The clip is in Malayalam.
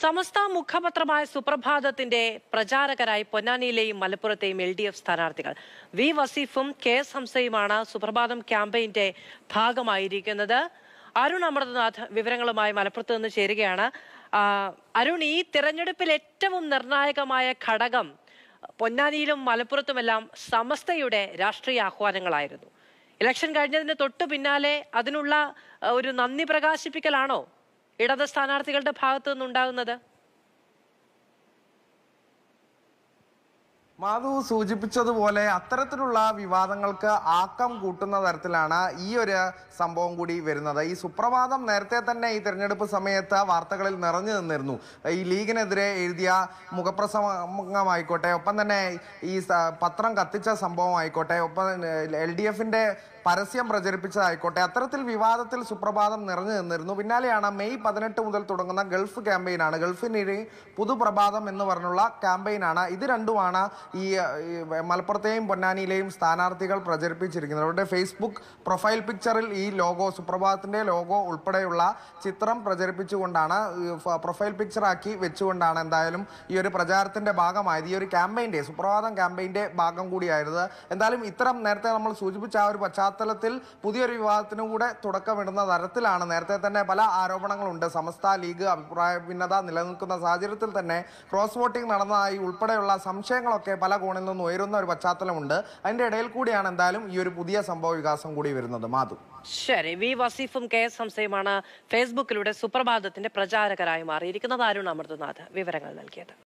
സമസ്ത മുഖപത്രമായ സുപ്രഭാതത്തിന്റെ പ്രചാരകരായി പൊന്നാനിയിലെയും മലപ്പുറത്തെയും എൽ ഡി എഫ് സ്ഥാനാർത്ഥികൾ വി വസീഫും കെ എസ് ഹംസയുമാണ് സുപ്രഭാതം ക്യാമ്പയിന്റെ ഭാഗമായിരിക്കുന്നത് അരുൺ അമൃതനാഥ് വിവരങ്ങളുമായി മലപ്പുറത്ത് നിന്ന് ചേരുകയാണ് അരുൺ ഈ തിരഞ്ഞെടുപ്പിൽ ഏറ്റവും നിർണായകമായ ഘടകം പൊന്നാനിയിലും മലപ്പുറത്തുമെല്ലാം സമസ്തയുടെ രാഷ്ട്രീയ ആഹ്വാനങ്ങളായിരുന്നു ഇലക്ഷൻ കഴിഞ്ഞതിന് തൊട്ടു പിന്നാലെ അതിനുള്ള ഒരു നന്ദി പ്രകാശിപ്പിക്കലാണോ ഇടത് സ്ഥാനാർത്ഥികളുടെ ഭാഗത്തു നിന്നുണ്ടാകുന്നത് മാധു സൂചിപ്പിച്ചതുപോലെ അത്തരത്തിലുള്ള വിവാദങ്ങൾക്ക് ആക്കം കൂട്ടുന്ന തരത്തിലാണ് ഈ ഒരു സംഭവം കൂടി വരുന്നത് ഈ സുപ്രഭാതം നേരത്തെ തന്നെ ഈ തിരഞ്ഞെടുപ്പ് സമയത്ത് വാർത്തകളിൽ നിറഞ്ഞു നിന്നിരുന്നു ഈ ലീഗിനെതിരെ എഴുതിയ മുഖപ്രസംഗമായിക്കോട്ടെ ഒപ്പം തന്നെ ഈ പത്രം കത്തിച്ച സംഭവമായിക്കോട്ടെ ഒപ്പം എൽ ഡി എഫിൻ്റെ പരസ്യം പ്രചരിപ്പിച്ചതായിക്കോട്ടെ അത്തരത്തിൽ വിവാദത്തിൽ സുപ്രഭാതം നിറഞ്ഞു നിന്നിരുന്നു പിന്നാലെയാണ് മെയ് പതിനെട്ട് മുതൽ തുടങ്ങുന്ന ഗൾഫ് ക്യാമ്പയിനാണ് ഗൾഫിനിടെ പുതുപ്രഭാതം എന്ന് പറഞ്ഞുള്ള ക്യാമ്പയിനാണ് ഇത് രണ്ടുമാണ് ഈ മലപ്പുറത്തെയും പൊന്നാനിയിലെയും സ്ഥാനാർത്ഥികൾ പ്രചരിപ്പിച്ചിരിക്കുന്നത് അവരുടെ ഫേസ്ബുക്ക് പ്രൊഫൈൽ പിക്ചറിൽ ഈ ലോഗോ സുപ്രഭാതത്തിൻ്റെ ലോഗോ ഉൾപ്പെടെയുള്ള ചിത്രം പ്രചരിപ്പിച്ചുകൊണ്ടാണ് പ്രൊഫൈൽ പിക്ചറാക്കി വെച്ചുകൊണ്ടാണ് എന്തായാലും ഈ ഒരു പ്രചാരത്തിൻ്റെ ഭാഗമായത് ഈ ഒരു ക്യാമ്പയിൻ്റെ സുപ്രഭാതം ക്യാമ്പയിൻ്റെ ഭാഗം കൂടിയായിരുന്നത് എന്തായാലും ഇത്തരം നേരത്തെ നമ്മൾ സൂചിപ്പിച്ച ആ ഒരു പശ്ചാത്തലം പശ്ചാത്തലത്തിൽ പുതിയൊരു വിവാദത്തിനും കൂടെ തുടക്കമിടുന്ന തരത്തിലാണ് നേരത്തെ തന്നെ പല ആരോപണങ്ങളുണ്ട് സമസ്ത ലീഗ് അഭിപ്രായ ഭിന്നത നിലനിൽക്കുന്ന സാഹചര്യത്തിൽ തന്നെ ക്രോസ് വോട്ടിംഗ് നടന്നതായി ഉൾപ്പെടെയുള്ള സംശയങ്ങളൊക്കെ പല കോണിൽ നിന്നും ഉയരുന്ന ഒരു പശ്ചാത്തലമുണ്ട് അതിന്റെ ഇടയിൽ കൂടിയാണ് എന്തായാലും ഈ ഒരു പുതിയ സംഭവ വികാസം കൂടി വരുന്നത് മാധു ശരി വി വസീഫും കെ എസ് ഹംസയുമാണ് ഫേസ്ബുക്കിലൂടെ സുപ്രഭാതത്തിന്റെ പ്രചാരകരായി മാറിയിരിക്കുന്നത് അരുൺ അമൃതനാഥ് വിവരങ്ങൾ നൽകിയത്